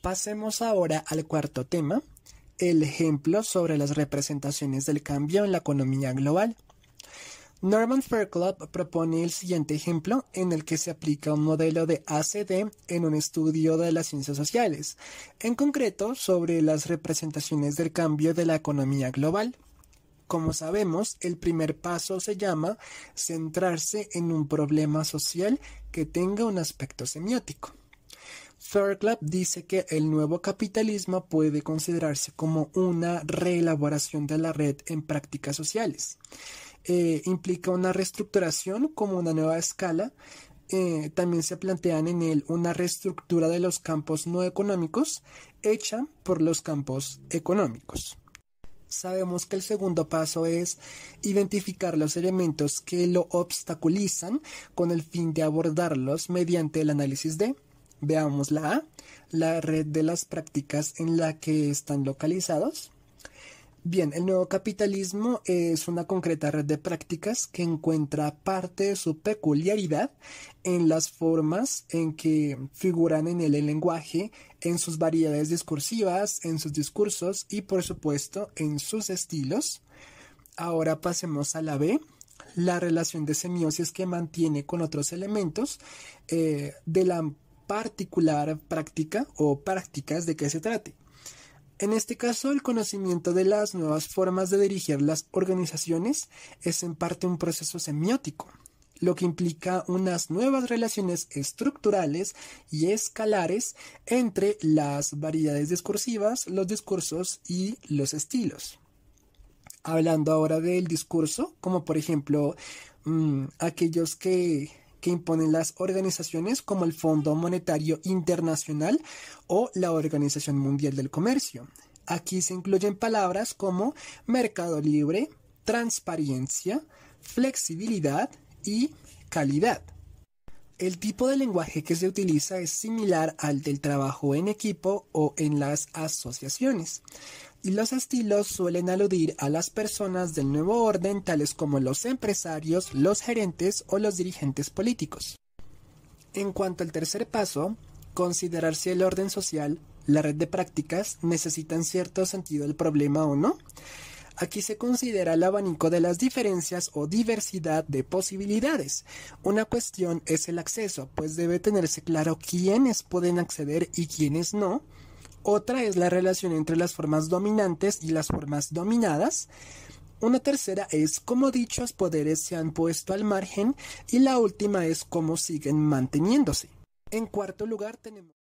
Pasemos ahora al cuarto tema, el ejemplo sobre las representaciones del cambio en la economía global. Norman Fairclough propone el siguiente ejemplo en el que se aplica un modelo de ACD en un estudio de las ciencias sociales, en concreto sobre las representaciones del cambio de la economía global. Como sabemos, el primer paso se llama centrarse en un problema social que tenga un aspecto semiótico. Lab dice que el nuevo capitalismo puede considerarse como una reelaboración de la red en prácticas sociales. Eh, implica una reestructuración como una nueva escala. Eh, también se plantean en él una reestructura de los campos no económicos hecha por los campos económicos. Sabemos que el segundo paso es identificar los elementos que lo obstaculizan con el fin de abordarlos mediante el análisis de Veamos la A, la red de las prácticas en la que están localizados. Bien, el nuevo capitalismo es una concreta red de prácticas que encuentra parte de su peculiaridad en las formas en que figuran en él el lenguaje, en sus variedades discursivas, en sus discursos y por supuesto en sus estilos. Ahora pasemos a la B, la relación de semiosis que mantiene con otros elementos eh, de la particular práctica o prácticas de que se trate. En este caso, el conocimiento de las nuevas formas de dirigir las organizaciones es en parte un proceso semiótico, lo que implica unas nuevas relaciones estructurales y escalares entre las variedades discursivas, los discursos y los estilos. Hablando ahora del discurso, como por ejemplo mm, aquellos que que imponen las organizaciones como el Fondo Monetario Internacional o la Organización Mundial del Comercio. Aquí se incluyen palabras como mercado libre, transparencia, flexibilidad y calidad. El tipo de lenguaje que se utiliza es similar al del trabajo en equipo o en las asociaciones, y los estilos suelen aludir a las personas del nuevo orden tales como los empresarios, los gerentes o los dirigentes políticos. En cuanto al tercer paso, considerar si el orden social, la red de prácticas, necesitan cierto sentido el problema o no. Aquí se considera el abanico de las diferencias o diversidad de posibilidades. Una cuestión es el acceso, pues debe tenerse claro quiénes pueden acceder y quiénes no. Otra es la relación entre las formas dominantes y las formas dominadas. Una tercera es cómo dichos poderes se han puesto al margen y la última es cómo siguen manteniéndose. En cuarto lugar tenemos